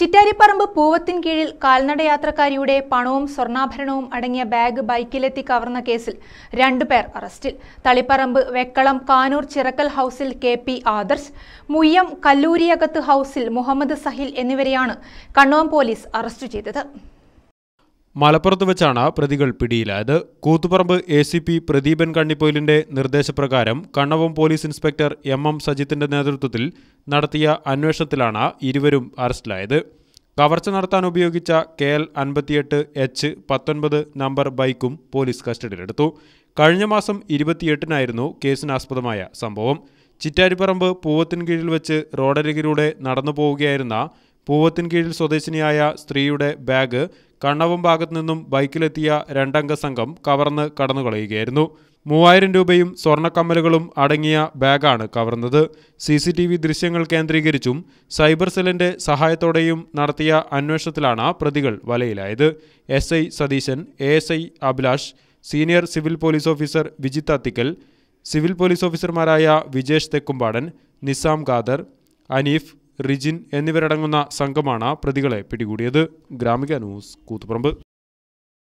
ചിറ്റാരിപ്പറമ്പ് പൂവത്തിൻ കീഴിൽ കാൽനടയാത്രക്കാരിയുടെ പണവും സ്വർണ്ണാഭരണവും അടങ്ങിയ ബാഗ് ബൈക്കിലെത്തി കവർന്ന കേസിൽ രണ്ടുപേർ അറസ്റ്റിൽ തളിപ്പറമ്പ് വെക്കളം കാനൂർ ചിറക്കൽ ഹൌസിൽ കെ പി ആദർശ് മുയ്യം കല്ലൂരിയകത്ത് ഹൌസിൽ മുഹമ്മദ് സഹിൽ എന്നിവരെയാണ് കണ്ണോം പോലീസ് അറസ്റ്റ് ചെയ്തത് മലപ്പുറത്ത് വെച്ചാണ് പ്രതികൾ പിടിയിലായത് Koothuparamba A C P Pradeepan കണ്ണിപ്പൊയിലിന്റെ നിർദ്ദേശപ്രകാരം Kannavam police inspector M M സജിത്തിന്റെ നേതൃത്വത്തിൽ നടത്തിയ അന്വേഷണത്തിലാണ് ഇരുവരും അറസ്റ്റിലായത് കവർച്ച നടത്താൻ ഉപയോഗിച്ച കെ എൽ അൻപത്തിയെട്ട് എച്ച് പത്തൊൻപത് നമ്പർ ബൈക്കും പോലീസ് കസ്റ്റഡിയിലെടുത്തു കഴിഞ്ഞ മാസം ഇരുപത്തിയെട്ടിനായിരുന്നു കേസിനാസ്പദമായ സംഭവം ചിറ്റാരിപ്പറമ്പ് പൂവത്തിൻ കീഴിൽ വെച്ച് റോഡരികിലൂടെ നടന്നു പോവുകയായിരുന്ന പൂവത്തിൻ കീഴിൽ സ്വദേശിനിയായ സ്ത്രീയുടെ ബാഗ് കണ്ണവും ഭാഗത്തു നിന്നും ബൈക്കിലെത്തിയ രണ്ടംഗ സംഘം കവർന്ന് കടന്നുകളയുകയായിരുന്നു മൂവായിരം രൂപയും സ്വർണ്ണക്കമ്മലുകളും അടങ്ങിയ ബാഗാണ് കവർന്നത് സി സി ടി വി ദൃശ്യങ്ങൾ കേന്ദ്രീകരിച്ചും സൈബർ സെല്ലിന്റെ സഹായത്തോടെയും നടത്തിയ അന്വേഷണത്തിലാണ് പ്രതികൾ വലയിലായത് S I Satheesan A S I Abhilash senior civil police officer Vijith Athikkal civil police ഓഫീസർമാരായ വിജേഷ് തെക്കുംപാടൻ നിസാം ഖാദർ അനീഫ് റിജിൻ എന്നിവരടങ്ങുന്ന സംഘമാണ് പ്രതികളെ പിടികൂടിയത് ഗ്രാമിക ന്യൂസ് കൂത്തുപറമ്പ്